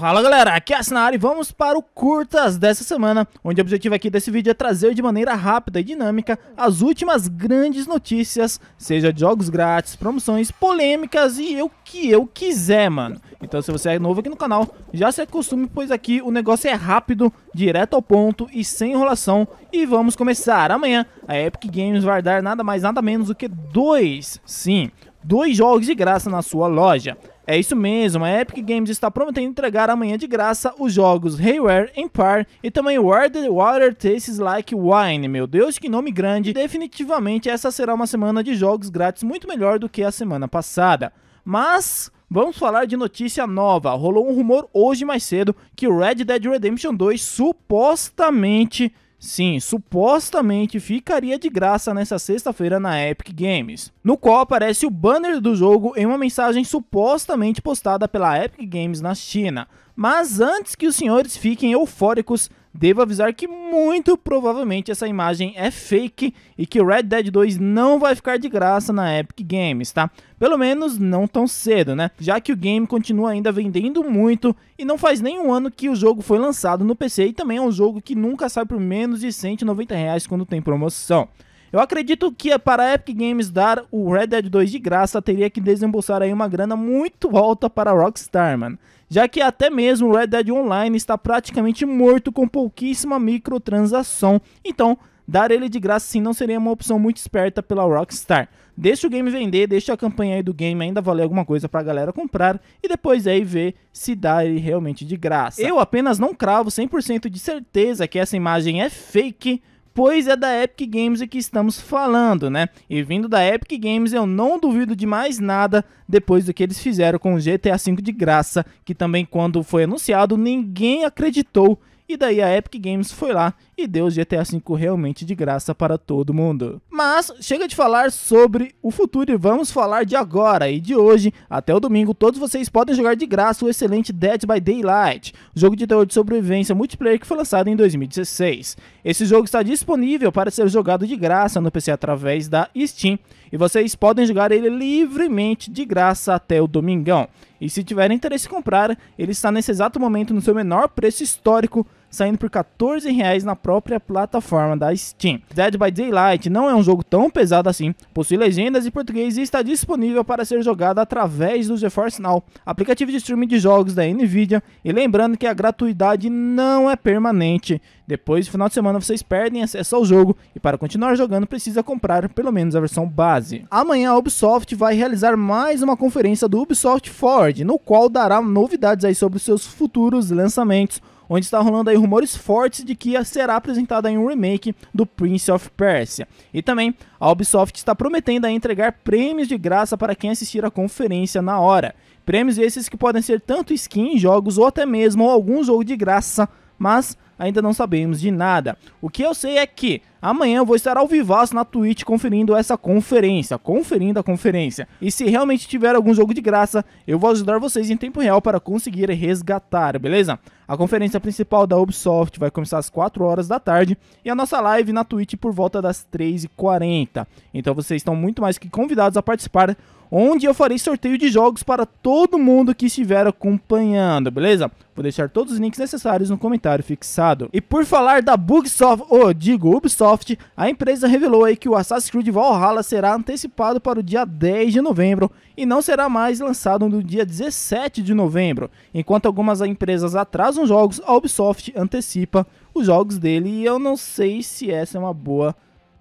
Fala galera, aqui é a Sinara e vamos para o Curtas dessa semana, onde o objetivo aqui desse vídeo é trazer de maneira rápida e dinâmica as últimas grandes notícias, seja de jogos grátis, promoções, polêmicas e o que eu quiser, mano. Então se você é novo aqui no canal, já se acostume, pois aqui o negócio é rápido, direto ao ponto e sem enrolação. E vamos começar. Amanhã a Epic Games vai dar nada mais nada menos do que dois, sim, dois jogos de graça na sua loja. É isso mesmo, a Epic Games está prometendo entregar amanhã de graça os jogos Rayware Empire e também Where the Water Tastes Like Wine. Meu Deus, que nome grande! Definitivamente essa será uma semana de jogos grátis muito melhor do que a semana passada. Mas Vamos falar de notícia nova. Rolou um rumor hoje mais cedo que Red Dead Redemption 2 supostamente Sim, supostamente ficaria de graça nessa sexta-feira na Epic Games, no qual aparece o banner do jogo em uma mensagem supostamente postada pela Epic Games na China. Mas antes que os senhores fiquem eufóricos, Devo avisar que muito provavelmente essa imagem é fake e que Red Dead 2 não vai ficar de graça na Epic Games, tá? Pelo menos não tão cedo, né? Já que o game continua ainda vendendo muito e não faz nem um ano que o jogo foi lançado no PC e também é um jogo que nunca sai por menos de 190 reais quando tem promoção. Eu acredito que é para a Epic Games dar o Red Dead 2 de graça, teria que desembolsar aí uma grana muito alta para a Rockstar, mano já que até mesmo Red Dead Online está praticamente morto com pouquíssima microtransação. Então, dar ele de graça sim não seria uma opção muito esperta pela Rockstar. Deixa o game vender, deixa a campanha aí do game ainda valer alguma coisa pra galera comprar e depois aí ver se dá ele realmente de graça. Eu apenas não cravo 100% de certeza que essa imagem é fake, pois é da Epic Games que estamos falando, né? E vindo da Epic Games, eu não duvido de mais nada depois do que eles fizeram com o GTA V de graça, que também quando foi anunciado ninguém acreditou e daí a Epic Games foi lá e deu o GTA V realmente de graça para todo mundo. Mas chega de falar sobre o futuro e vamos falar de agora e de hoje até o domingo. Todos vocês podem jogar de graça o excelente Dead by Daylight, jogo de terror de sobrevivência multiplayer que foi lançado em 2016. Esse jogo está disponível para ser jogado de graça no PC através da Steam e vocês podem jogar ele livremente de graça até o domingão. E se tiver interesse em comprar, ele está nesse exato momento no seu menor preço histórico saindo por 14 reais na própria plataforma da Steam. Dead by Daylight não é um jogo tão pesado assim, possui legendas em português e está disponível para ser jogado através do GeForce Now, aplicativo de streaming de jogos da Nvidia, e lembrando que a gratuidade não é permanente. Depois do final de semana vocês perdem acesso ao jogo e para continuar jogando precisa comprar pelo menos a versão base. Amanhã a Ubisoft vai realizar mais uma conferência do Ubisoft Ford, no qual dará novidades aí sobre seus futuros lançamentos onde está rolando aí rumores fortes de que será apresentada em um remake do Prince of Persia. E também a Ubisoft está prometendo aí entregar prêmios de graça para quem assistir a conferência na hora. Prêmios esses que podem ser tanto skin jogos ou até mesmo algum jogo de graça, mas ainda não sabemos de nada. O que eu sei é que Amanhã eu vou estar ao vivaço na Twitch conferindo essa conferência, conferindo a conferência. E se realmente tiver algum jogo de graça, eu vou ajudar vocês em tempo real para conseguir resgatar, beleza? A conferência principal da Ubisoft vai começar às 4 horas da tarde e a nossa live na Twitch por volta das 3h40. Então vocês estão muito mais que convidados a participar, onde eu farei sorteio de jogos para todo mundo que estiver acompanhando, beleza? Vou deixar todos os links necessários no comentário fixado. E por falar da Ubisoft, ou digo Ubisoft, Ubisoft, a empresa revelou aí que o Assassin's Creed Valhalla será antecipado para o dia 10 de novembro e não será mais lançado no dia 17 de novembro. Enquanto algumas empresas atrasam jogos, a Ubisoft antecipa os jogos dele e eu não sei se essa é uma boa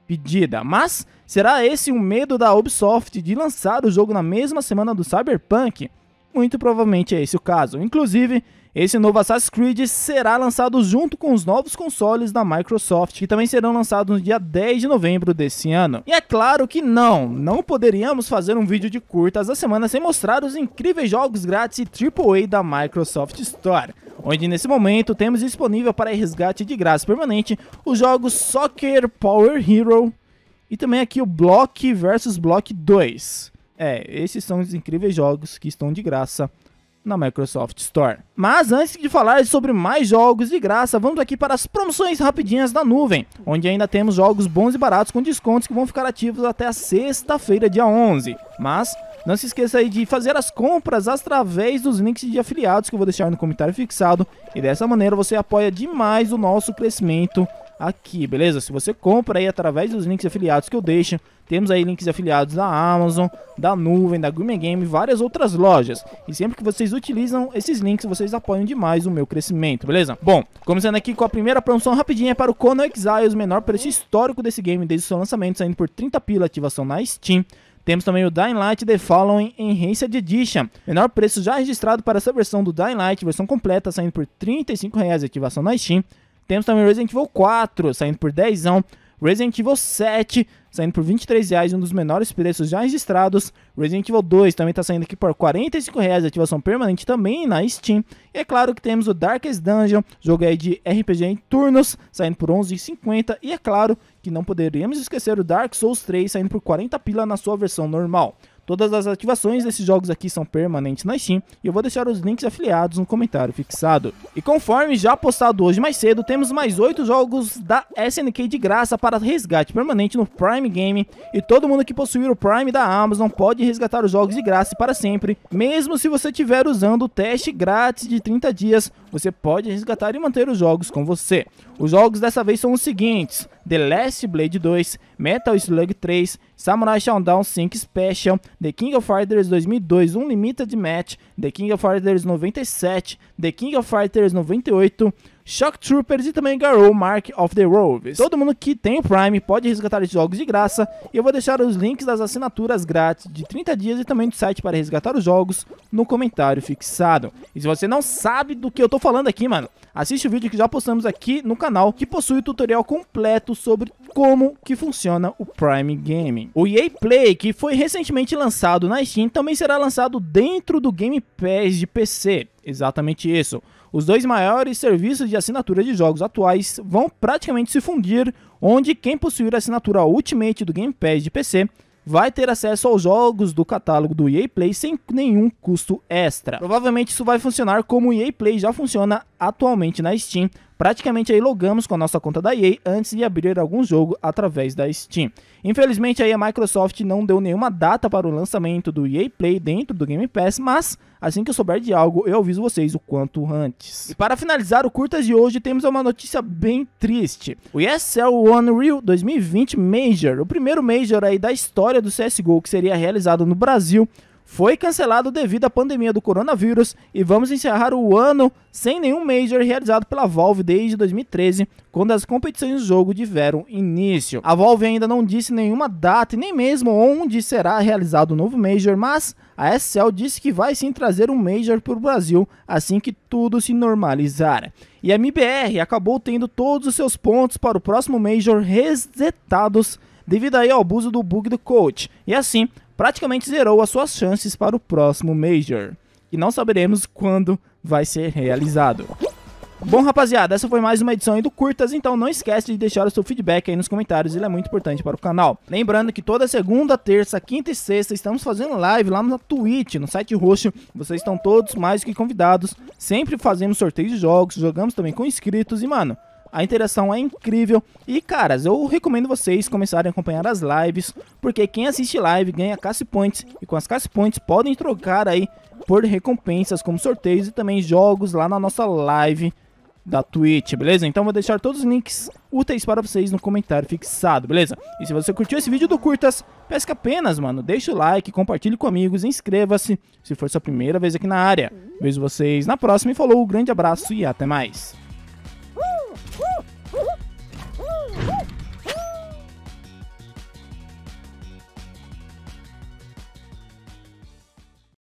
pedida, mas será esse um medo da Ubisoft de lançar o jogo na mesma semana do Cyberpunk? Muito provavelmente é esse o caso. Inclusive, esse novo Assassin's Creed será lançado junto com os novos consoles da Microsoft, que também serão lançados no dia 10 de novembro desse ano. E é claro que não, não poderíamos fazer um vídeo de curtas da semana sem mostrar os incríveis jogos grátis e AAA da Microsoft Store, onde nesse momento temos disponível para resgate de graça permanente os jogos Soccer Power Hero e também aqui o Block vs Block 2. É, esses são os incríveis jogos que estão de graça na Microsoft Store. Mas antes de falar sobre mais jogos de graça, vamos aqui para as promoções rapidinhas da nuvem, onde ainda temos jogos bons e baratos com descontos que vão ficar ativos até a sexta-feira, dia 11. Mas não se esqueça aí de fazer as compras através dos links de afiliados que eu vou deixar no comentário fixado e dessa maneira você apoia demais o nosso crescimento aqui, beleza? Se você compra aí através dos links afiliados que eu deixo, temos aí links afiliados da Amazon, da Nuvem, da Gumi Game, várias outras lojas. E sempre que vocês utilizam esses links, vocês apoiam demais o meu crescimento, beleza? Bom, começando aqui com a primeira promoção rapidinha para o Kono Exiles, menor preço histórico desse game desde o seu lançamento, saindo por 30 pila ativação na Steam. Temos também o Dying Light The Following Enhanced Edition. Menor preço já registrado para essa versão do Dying Light, versão completa, saindo por R$ 35,00 ativação na Steam. Temos também Resident Evil 4 saindo por 10, Resident Evil 7 saindo por 23 reais, um dos menores preços já registrados. Resident Evil 2 também está saindo aqui por 45 reais, ativação permanente também na Steam. E é claro que temos o Darkest Dungeon, jogo aí de RPG em turnos, saindo por 11,50. E é claro que não poderíamos esquecer o Dark Souls 3 saindo por 40 pila na sua versão normal. Todas as ativações desses jogos aqui são permanentes na Steam e eu vou deixar os links afiliados no comentário fixado. E conforme já postado hoje mais cedo, temos mais 8 jogos da SNK de graça para resgate permanente no Prime Game e todo mundo que possuir o Prime da Amazon pode resgatar os jogos de graça para sempre, mesmo se você estiver usando o teste grátis de 30 dias você pode resgatar e manter os jogos com você. Os jogos dessa vez são os seguintes: The Last Blade 2, Metal Slug 3, Samurai Shodown 5 Special, The King of Fighters 2002 Unlimited Match, The King of Fighters 97, The King of Fighters 98. Shock Troopers e também Garou Mark of the Wolves. Todo mundo que tem o Prime pode resgatar esses jogos de graça e eu vou deixar os links das assinaturas grátis de 30 dias e também do site para resgatar os jogos no comentário fixado. E se você não sabe do que eu tô falando aqui, mano, assiste o vídeo que já postamos aqui no canal que possui o tutorial completo sobre como que funciona o Prime Gaming. O EA Play, que foi recentemente lançado na Steam, também será lançado dentro do Game Pass de PC. Exatamente isso. Os dois maiores serviços de assinatura de jogos atuais vão praticamente se fundir, onde quem possuir a assinatura Ultimate do Game Pass de PC vai ter acesso aos jogos do catálogo do EA Play sem nenhum custo extra. Provavelmente isso vai funcionar como o EA Play já funciona atualmente na Steam. Praticamente aí logamos com a nossa conta da EA antes de abrir algum jogo através da Steam. Infelizmente aí a Microsoft não deu nenhuma data para o lançamento do EA Play dentro do Game Pass, mas assim que eu souber de algo eu aviso vocês o quanto antes. E para finalizar o curtas de hoje temos uma notícia bem triste. O ESL One Real 2020 Major, o primeiro Major aí da história do CSGO que seria realizado no Brasil, foi cancelado devido à pandemia do coronavírus e vamos encerrar o ano sem nenhum Major realizado pela Valve desde 2013, quando as competições do jogo tiveram início. A Valve ainda não disse nenhuma data e nem mesmo onde será realizado o novo Major, mas a SL disse que vai sim trazer um Major para o Brasil assim que tudo se normalizar. E a MBR acabou tendo todos os seus pontos para o próximo Major resetados devido aí ao abuso do bug do coach. E assim, praticamente zerou as suas chances para o próximo Major, e não saberemos quando vai ser realizado. Bom, rapaziada, essa foi mais uma edição do Curtas, então não esquece de deixar o seu feedback aí nos comentários, ele é muito importante para o canal. Lembrando que toda segunda, terça, quinta e sexta estamos fazendo live lá na Twitch, no site roxo, vocês estão todos mais que convidados, sempre fazemos sorteios de jogos, jogamos também com inscritos e, mano, a interação é incrível. E, caras, eu recomendo vocês começarem a acompanhar as lives, porque quem assiste live ganha Cassie Points. E com as Cassie Points podem trocar aí por recompensas como sorteios e também jogos lá na nossa live da Twitch, beleza? Então vou deixar todos os links úteis para vocês no comentário fixado, beleza? E se você curtiu esse vídeo do Curtas, pesca apenas, mano, deixe o like, compartilhe com amigos, inscreva-se se for sua primeira vez aqui na área. Vejo vocês na próxima e falou, um grande abraço e até mais.